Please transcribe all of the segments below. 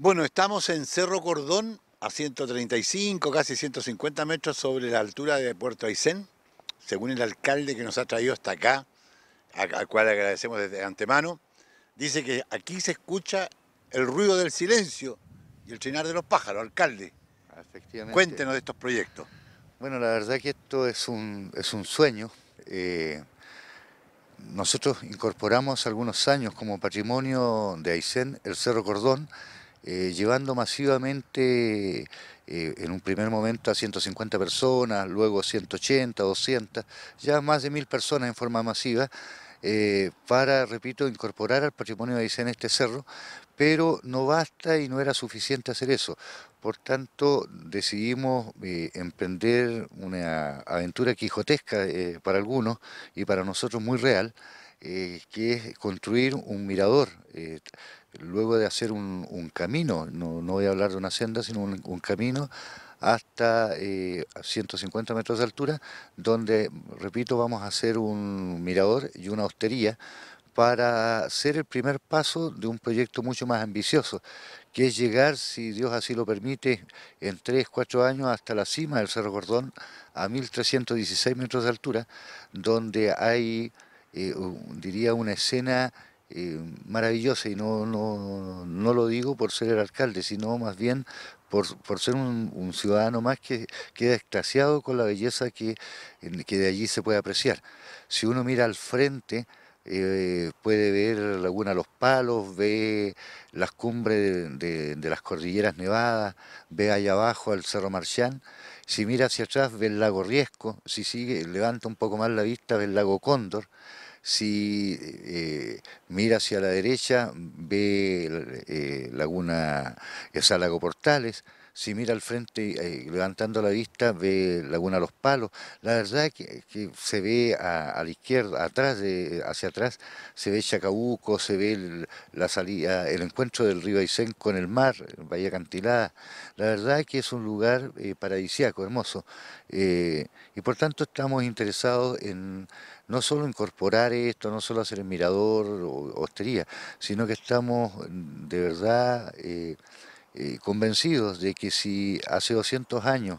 Bueno, estamos en Cerro Cordón, a 135, casi 150 metros sobre la altura de Puerto Aysén, según el alcalde que nos ha traído hasta acá, al cual agradecemos desde antemano. Dice que aquí se escucha el ruido del silencio y el trinar de los pájaros, alcalde. Cuéntenos de estos proyectos. Bueno, la verdad que esto es un, es un sueño. Eh, nosotros incorporamos algunos años como patrimonio de Aysén el Cerro Cordón, eh, llevando masivamente eh, en un primer momento a 150 personas, luego 180, 200, ya más de mil personas en forma masiva, eh, para, repito, incorporar al patrimonio de en este cerro, pero no basta y no era suficiente hacer eso. Por tanto, decidimos emprender una aventura quijotesca para algunos y para nosotros muy real, que es construir un mirador luego de hacer un, camino, no, voy a hablar de una senda, sino un, camino hasta 150 eh, metros de altura, donde, repito, vamos a hacer un mirador y una hostería para ser el primer paso de un proyecto mucho más ambicioso, que es llegar, si Dios así lo permite, en 3, 4 años hasta la cima del Cerro Gordón, a 1.316 metros de altura, donde hay, eh, diría, una escena eh, maravillosa y no, no, lo digo por ser el alcalde, sino más bien por, ser un, ciudadano más que queda extasiado con la belleza que, que de allí se puede apreciar. Si uno mira al frente, eh, puede ver Laguna Los Palos, ve las cumbres de, las cordilleras nevadas, ve allá abajo al Cerro Marchán. Si mira hacia atrás, ve el lago Riesco. Si sigue, levanta un poco más la vista, ve el lago Cóndor. Si eh, mira hacia la derecha, ve eh, Laguna Salago Portales, si mira al frente, eh, levantando la vista, ve Laguna Los Palos. La verdad es que, se ve a, la izquierda, atrás, de, hacia atrás, se ve Chacabuco, se ve el, la salida, el encuentro del río Aysén con el mar, Bahía Cantilada. La verdad es que es un lugar eh, paradisiaco, hermoso. Eh, y por tanto estamos interesados en no solo incorporar esto, no solo hacer el mirador o hostería, sino que estamos de verdad eh, convencidos de que si hace 200 años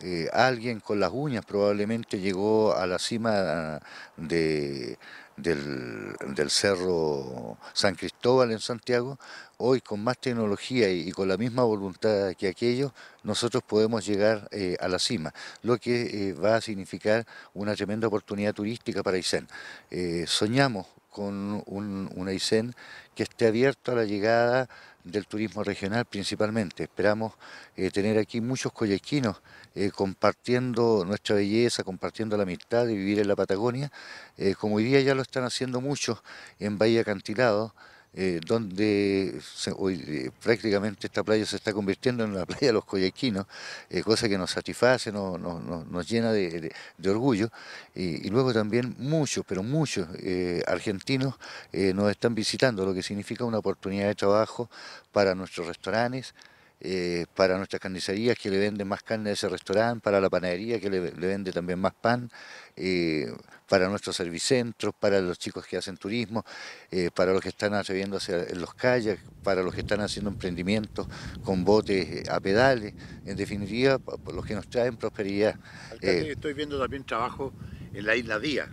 eh, alguien con las uñas probablemente llegó a la cima del, Cerro San Cristóbal en Santiago, hoy con más tecnología y, con la misma voluntad que aquellos, nosotros podemos llegar eh, a la cima, lo que va a significar una tremenda oportunidad turística para Aysén. soñamos con un, un que esté abierto a la llegada del turismo regional principalmente. Esperamos eh, tener aquí muchos collequinos eh, compartiendo nuestra belleza, compartiendo la amistad de vivir en la Patagonia, eh, como hoy día ya lo están haciendo muchos en Bahía Acantilado. Eh, donde eh, prácticamente esta playa se está convirtiendo en la playa de los Coyequinos, eh, cosa que nos satisface, nos llena de, orgullo. y, luego también muchos, pero muchos argentinos nos están visitando, lo que significa una oportunidad de trabajo para nuestros restaurantes, eh, para nuestras carnicerías que le venden más carne a ese restaurante, para la panadería que le, vende también más pan, eh, para nuestros servicentros, para los chicos que hacen turismo, eh, para los que están atreviendo en los calles, para los que están haciendo emprendimientos con botes a pedales, en definitiva, los que nos traen prosperidad. Alcalde, estoy viendo también trabajo en la isla Día.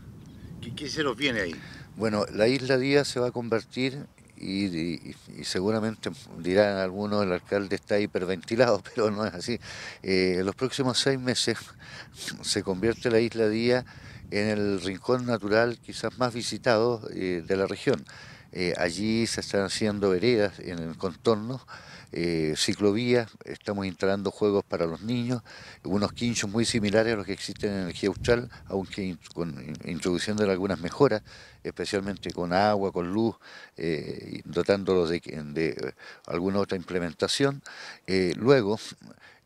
¿Qué, qué se nos viene ahí? Bueno, la isla Día se va a convertir y, seguramente dirán algunos el alcalde está hiperventilado, pero no es así. Eh, en los próximos seis meses se convierte la isla Día en el rincón natural quizás más visitado eh, de la región. Eh, allí se están haciendo veredas en el contorno eh, ciclovías, estamos instalando juegos para los niños, unos quinchos muy similares a los que existen en energía austral, aunque con, introduciendo algunas mejoras, especialmente con agua, con luz, eh, dotándolos de, alguna otra implementación. Eh, luego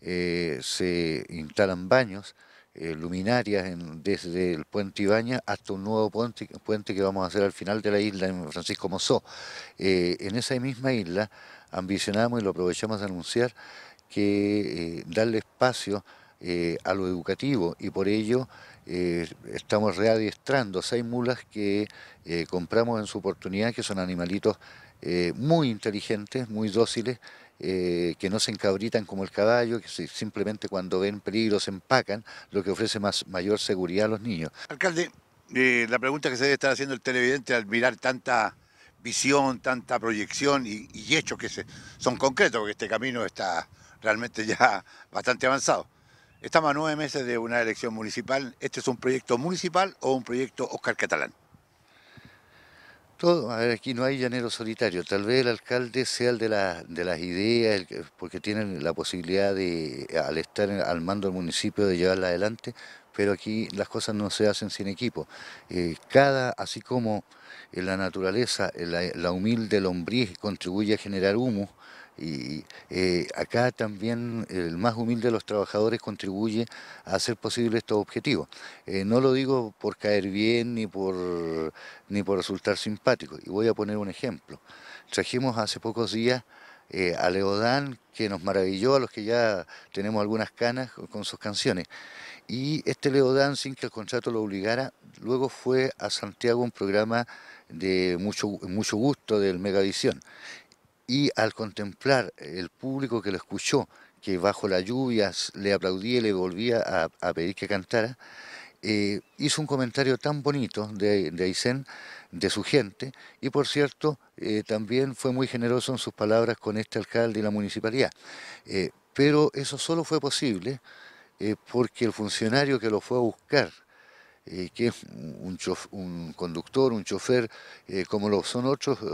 se instalan baños eh, luminarias desde el puente Ibaña hasta un nuevo puente, puente, que vamos a hacer al final de la isla en Francisco Mozó. Eh, en esa misma isla ambicionamos y lo aprovechamos de anunciar que eh, darle espacio a lo educativo y por ello estamos readiestrando seis mulas que compramos en su oportunidad, que son animalitos eh, muy inteligentes, muy dóciles, eh, que no se encabritan como el caballo, que simplemente cuando ven peligro se empacan, lo que ofrece más, mayor seguridad a los niños. Alcalde, eh, la pregunta que se debe estar haciendo el televidente al mirar tanta visión, tanta proyección y, hechos que son concretos, porque este camino está realmente ya bastante avanzado. Estamos a nueve meses de una elección municipal. ¿Este es un proyecto municipal o un proyecto Oscar Catalán? a ver, aquí no hay llanero solitario. Tal vez el alcalde sea el de, las ideas, porque tienen la posibilidad de, al estar al mando del municipio, de llevarla adelante, pero aquí las cosas no se hacen sin equipo. Eh, cada, así como en la naturaleza, la, humilde lombriz contribuye a generar humo, y eh, acá también el más humilde de los trabajadores contribuye a hacer posible estos objetivos. Eh, no lo digo por caer bien ni por, ni por resultar simpático, y voy a poner un ejemplo. Trajimos hace pocos días eh, a Leodán, que nos maravilló a los que ya tenemos algunas canas con sus canciones. Y este Leodán, sin que el contrato lo obligara, luego fue a Santiago un programa de mucho, mucho gusto del Megavisión. Y al contemplar el público que lo escuchó, que bajo la lluvia le aplaudía y le volvía a, a pedir que cantara, eh, hizo un comentario tan bonito de, de Aysén, de su gente, y por cierto, eh, también fue muy generoso en sus palabras con este alcalde y la municipalidad. Eh, pero eso solo fue posible porque el funcionario que lo fue a buscar eh, que es un, conductor, un chofer, eh, como lo son otros, eh,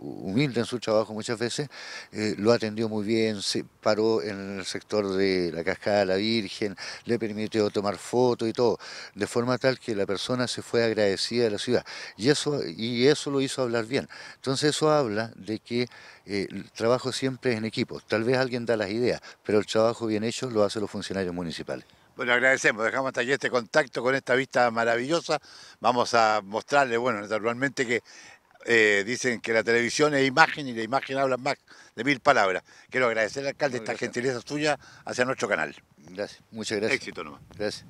humilde en su trabajo muchas veces, lo atendió muy bien, se paró en el sector de la cascada de la Virgen, le permitió tomar fotos y todo, de forma tal que la persona se fue agradecida de la ciudad. Y eso, y eso lo hizo hablar bien. Entonces eso habla de que el trabajo siempre es en equipo. Tal vez alguien da las ideas, pero el trabajo bien hecho lo hacen los funcionarios municipales. Bueno, agradecemos, dejamos hasta aquí este contacto con esta vista maravillosa. Vamos a mostrarle, bueno, naturalmente que eh, dicen que la televisión es imagen y la imagen habla más de mil palabras. Quiero agradecer al alcalde esta gentileza suya hacia nuestro canal. Gracias, muchas gracias. Éxito nomás. Gracias.